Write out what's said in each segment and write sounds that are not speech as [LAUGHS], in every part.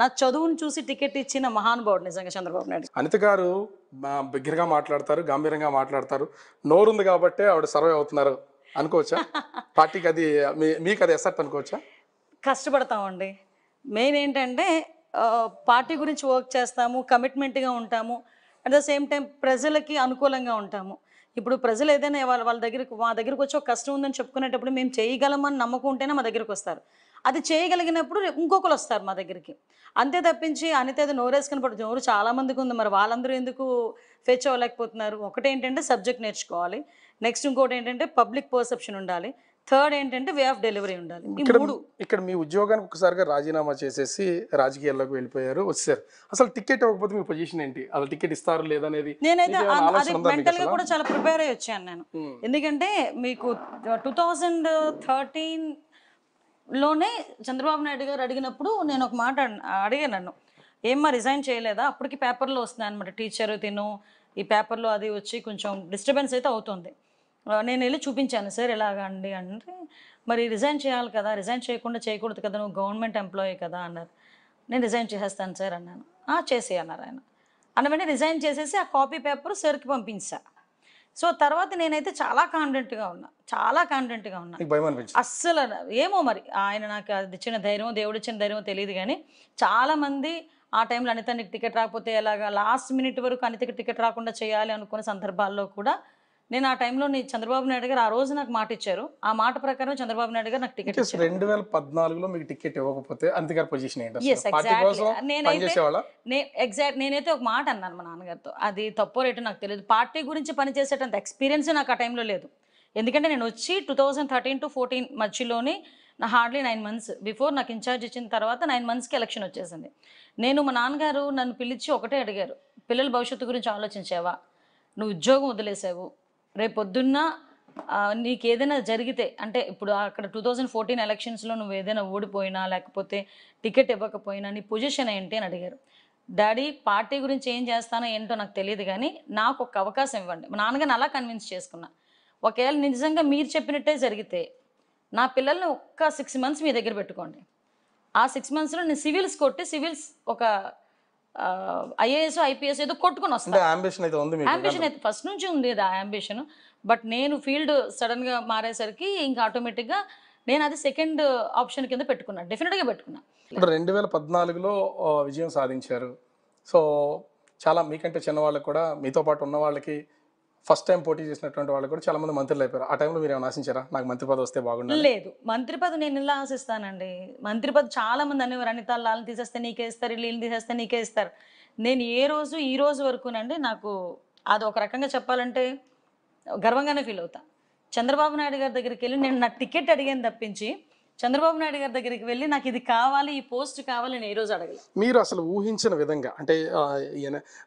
నా చదువును చూసి టికెట్ ఇచ్చిన మహానుభావుడు నిజంగా చంద్రబాబు నాయుడు అనిత గారు బిగ్గరగా మాట్లాడతారు గంభీరంగా మాట్లాడతారు నోరుంది కాబట్టి ఆవిడ సర్వే అవుతున్నారు అనుకోవచ్చా [LAUGHS] పార్టీకి అది మీకు అది ఎసర్ట్ అనుకోవచ్చా కష్టపడతామండి మెయిన్ ఏంటంటే పార్టీ గురించి వర్క్ చేస్తాము కమిట్మెంట్గా ఉంటాము అట్ ద సేమ్ టైం ప్రజలకి అనుకూలంగా ఉంటాము ఇప్పుడు ప్రజలు ఏదైనా వాళ్ళ వాళ్ళ దగ్గరకు మా దగ్గరకు వచ్చి ఒక కష్టం ఉందని చెప్పుకునేటప్పుడు మేము చేయగలమని నమ్మకం ఉంటేనే మా దగ్గరకు వస్తారు అది చేయగలిగినప్పుడు ఇంకొకరు వస్తారు మా దగ్గరికి అంతే తప్పించి అనిత నోరేసుకుని పడు నోరు చాలామందికి ఉంది మరి వాళ్ళందరూ ఎందుకు ఫెచ్ అవ్వలేకపోతున్నారు ఒకటి ఏంటంటే సబ్జెక్ట్ నేర్చుకోవాలి నెక్స్ట్ ఇంకోటి ఏంటంటే పబ్లిక్ పర్సెప్షన్ ఉండాలి థర్డ్ ఏంటంటే వే ఆఫ్ డెలివరీ ఉండాలి ఇక్కడ ఇక్కడ మీ ఉద్యోగానికి ఒకసారిగా రాజీనామా చేసేసి రాజకీయాల్లోకి వెళ్ళిపోయారు వచ్చారు అసలు టికెట్ ఇవ్వకపోతే మీ పొజిషన్ ఏంటి అసలు టికెట్ ఇస్తారు లేదనేది నేనైతే అది మెంటల్ గా కూడా చాలా ప్రిపేర్ అయ్యి వచ్చాను నేను ఎందుకంటే మీకు టూ థౌజండ్ థర్టీన్ లోనే చంద్రబాబు నాయుడు గారు అడిగినప్పుడు నేను ఒక మాట అడిగాను నన్ను ఏమ్మా రిజైన్ చేయలేదా అప్పటికి పేపర్లో వస్తున్నాయి అనమాట టీచర్ తిను ఈ పేపర్లో అది వచ్చి కొంచెం డిస్టర్బెన్స్ అయితే అవుతుంది నేను వెళ్ళి చూపించాను సార్ ఎలాగా అండి అంటే మరి రిజైన్ చేయాలి కదా రిజైన్ చేయకుండా చేయకూడదు కదా నువ్వు గవర్నమెంట్ ఎంప్లాయీ కదా అన్నారు నేను రిజైన్ చేసేస్తాను సార్ అన్నాను చేసి అన్నారు ఆయన అన్న వెంటనే రిజైన్ చేసేసి ఆ కాపీ పేపర్ సార్కి పంపించా సో తర్వాత నేనైతే చాలా కాన్ఫిడెంట్గా ఉన్నా చాలా కాన్ఫిడెంట్గా ఉన్నా అస్సలు ఏమో మరి ఆయన నాకు అది ఇచ్చిన ధైర్యం దేవుడు ఇచ్చిన ధైర్యం తెలియదు కానీ చాలామంది ఆ టైంలో అనితానికి టికెట్ రాకపోతే ఎలాగా లాస్ట్ మినిట్ వరకు అనితకి టికెట్ రాకుండా చేయాలి అనుకునే సందర్భాల్లో కూడా నేను ఆ టైంలో నీ చంద్రబాబు నాయుడు గారు ఆ రోజు నాకు మాట ఇచ్చారు ఆ మాట ప్రకారం చంద్రబాబు నాయుడు గారు నాకు టికెట్ ఇచ్చారు రెండు వేల పద్నాలుగులో మీకు టికెట్ ఇవ్వకపోతే అంతగారి పొజిషన్ ఎగ్జాక్ట్ నేనైతే ఒక మాట అన్నాను మా నాన్నగారితో అది తప్పు రేటు నాకు తెలియదు పార్టీ గురించి పనిచేసేటంత ఎక్స్పీరియన్స్ నాకు ఆ టైంలో లేదు ఎందుకంటే నేను వచ్చి two thousand thirteen to fourteen మధ్యలోనే నా హార్డ్లీ నైన్ మంత్స్ బిఫోర్ నాకు ఇన్ఛార్జ్ ఇచ్చిన తర్వాత నైన్ మంత్స్కి ఎలక్షన్ వచ్చేసింది నేను మా నాన్నగారు నన్ను పిలిచి ఒకటే అడిగారు పిల్లల భవిష్యత్తు గురించి ఆలోచించావా నువ్వు ఉద్యోగం వదిలేసావు రేపొద్దున్న నీకు ఏదైనా జరిగితే అంటే ఇప్పుడు అక్కడ టూ థౌజండ్ ఫోర్టీన్ ఎలక్షన్స్లో నువ్వు ఏదైనా ఓడిపోయినా లేకపోతే టికెట్ ఇవ్వకపోయినా నీ పొజిషన్ ఏంటి అని అడిగారు డాడీ పార్టీ గురించి ఏం చేస్తానో ఏంటో నాకు తెలియదు కానీ నాకు ఒక అవకాశం ఇవ్వండి మా నాన్నగారిని అలా కన్విన్స్ చేసుకున్నా ఒకవేళ నిజంగా మీరు చెప్పినట్టే జరిగితే నా పిల్లల్ని ఒక్క సిక్స్ మంత్స్ మీ దగ్గర పెట్టుకోండి ఆ సిక్స్ మంత్స్లో నేను సివిల్స్ కొట్టి సివిల్స్ ఒక ఐఏఎస్ ఐపీఎస్ ఏదో కొట్టుకుని వస్తాను అంబిషన్ అయితే ఉంది అయితే ఫస్ట్ నుంచి ఉంది ఆ అంబిషన్ బట్ నేను ఫీల్డ్ సడన్గా మారేసరికి ఇంకా ఆటోమేటిక్గా నేను అది సెకండ్ ఆప్షన్ కింద పెట్టుకున్నాను డెఫినెట్గా పెట్టుకున్నాను ఇప్పుడు రెండు వేల పద్నాలుగులో విజయం సాధించారు సో చాలా మీకంటే చిన్నవాళ్ళకి కూడా మీతో పాటు ఉన్న వాళ్ళకి ఫస్ట్ టైం పోటీ చేసినటువంటి వాళ్ళు కూడా చాలా మంది మంత్రులు అయిపోయారు ఆ టైంలో మీరు ఏమైనా ఆశించారా నాకు మంత్రి పదవి వస్తే బాగుండదు లేదు మంత్రి పదవి నేను ఇలా ఆశిస్తానండి మంత్రి పదవి చాలా మంది అనేవారు అనిత లాల్ని తీసేస్తే నీకే ఇస్తారు వీళ్ళని తీసేస్తే నీకే ఇస్తారు నేను ఏ రోజు ఈ రోజు వరకునండి నాకు అది ఒక రకంగా చెప్పాలంటే గర్వంగానే ఫీల్ అవుతా చంద్రబాబు నాయుడు గారి దగ్గరికి వెళ్ళి నేను నా టికెట్ అడిగాను తప్పించి చంద్రబాబు నాయుడు గారి దగ్గరికి వెళ్ళి నాకు ఇది కావాలి ఈ పోస్ట్ కావాలి నేను రోజు అడగలేదు మీరు అసలు ఊహించిన విధంగా అంటే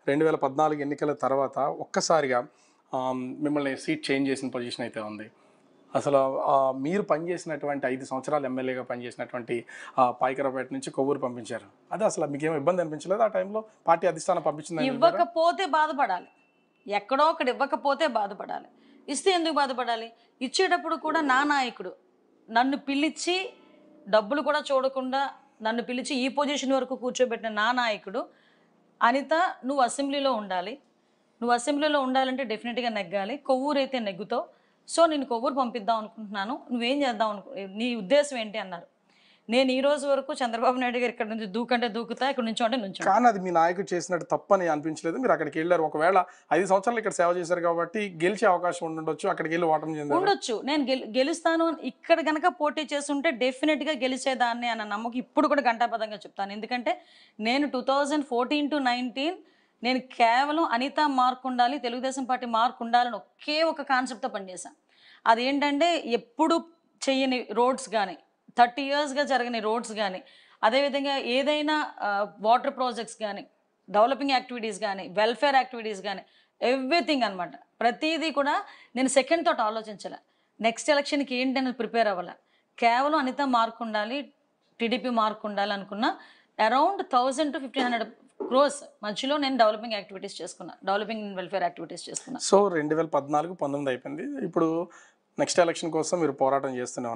రెండు వేల పద్నాలుగు ఎన్నికల తర్వాత ఒక్కసారిగా మిమ్మల్ని సీట్ చేంజ్ చేసిన పొజిషన్ అయితే ఉంది అసలు మీరు పనిచేసినటువంటి ఐదు సంవత్సరాలు ఎమ్మెల్యేగా పనిచేసినటువంటి పాయకరాపేట నుంచి కొవ్వూరు పంపించారు అదే అసలు మీకు ఏమో ఇబ్బంది అనిపించలేదు ఆ టైంలో పార్టీ అధిష్టానం పంపించింది ఇవ్వకపోతే బాధపడాలి ఎక్కడో అక్కడ ఇవ్వకపోతే బాధపడాలి ఇస్తే ఎందుకు బాధపడాలి ఇచ్చేటప్పుడు కూడా నా నాయకుడు నన్ను పిలిచి డబ్బులు కూడా చూడకుండా నన్ను పిలిచి ఈ పొజిషన్ వరకు కూర్చోబెట్టిన నా నాయకుడు అనిత నువ్వు అసెంబ్లీలో ఉండాలి నువ్వు అసెంబ్లీలో ఉండాలంటే డెఫినెట్గా నెగ్గాలి కొవ్వూరు అయితే నెగ్గుతావు సో నేను కొవ్వూరు పంపిద్దాం అనుకుంటున్నాను నువ్వేం చేద్దాం అనుకు నీ ఉద్దేశం ఏంటి అన్నారు నేను ఈ రోజు వరకు చంద్రబాబు నాయుడు గారు ఇక్కడ నుంచి దూకంటే దూకుతా ఇక్కడ నుంచి అంటే నుంచి కానీ అది మీ నాయకుడు చేసినట్టు తప్పని అనిపించలేదు మీరు అక్కడికి వెళ్ళారు ఒకవేళ ఐదు సంవత్సరాలు ఇక్కడ సేవ చేశారు కాబట్టి గెలిచే అవకాశం ఉండొచ్చు అక్కడికి వెళ్ళి ఓటమి చెందారు ఉండొచ్చు నేను గెలుస్తాను ఇక్కడ కనుక పోటీ చేస్తుంటే డెఫినెట్ గా గెలిచేదాన్ని అన్న నమ్మకం ఇప్పుడు కూడా గంటాపదంగా చెప్తాను ఎందుకంటే నేను two thousand fourteen to nineteen నేను కేవలం అనిత మార్క్ ఉండాలి తెలుగుదేశం పార్టీ మార్క్ ఉండాలని ఒకే ఒక కాన్సెప్ట్తో పనిచేశాను అదేంటంటే ఎప్పుడు చేయని రోడ్స్ కానీ థర్టీ ఇయర్స్గా జరగని రోడ్స్ కానీ అదేవిధంగా ఏదైనా వాటర్ ప్రాజెక్ట్స్ కానీ డెవలపింగ్ యాక్టివిటీస్ కానీ వెల్ఫేర్ యాక్టివిటీస్ కానీ ఎవ్రీథింగ్ అనమాట ప్రతిదీ కూడా నేను సెకండ్ తోట ఆలోచించాలి నెక్స్ట్ ఎలక్షన్కి ఏంటని ప్రిపేర్ అవ్వాలి కేవలం అనిత మార్క్ ఉండాలి టీడీపీ మార్క్ ఉండాలి అనుకున్న around thousand to fifteen hundred crores మధ్యలో నేను డెవలపింగ్ యాక్టివిటీస్ చేసుకున్నా డెవలపింగ్ వెల్ఫేర్ యాక్టివిటీస్ చేసుకున్నా సో రెండు వేల పద్నాలుగు పంతొమ్మిది అయిపోయింది ఇప్పుడు నెక్స్ట్ ఎలక్షన్ కోసం మీరు పోరాటం చేస్తూనే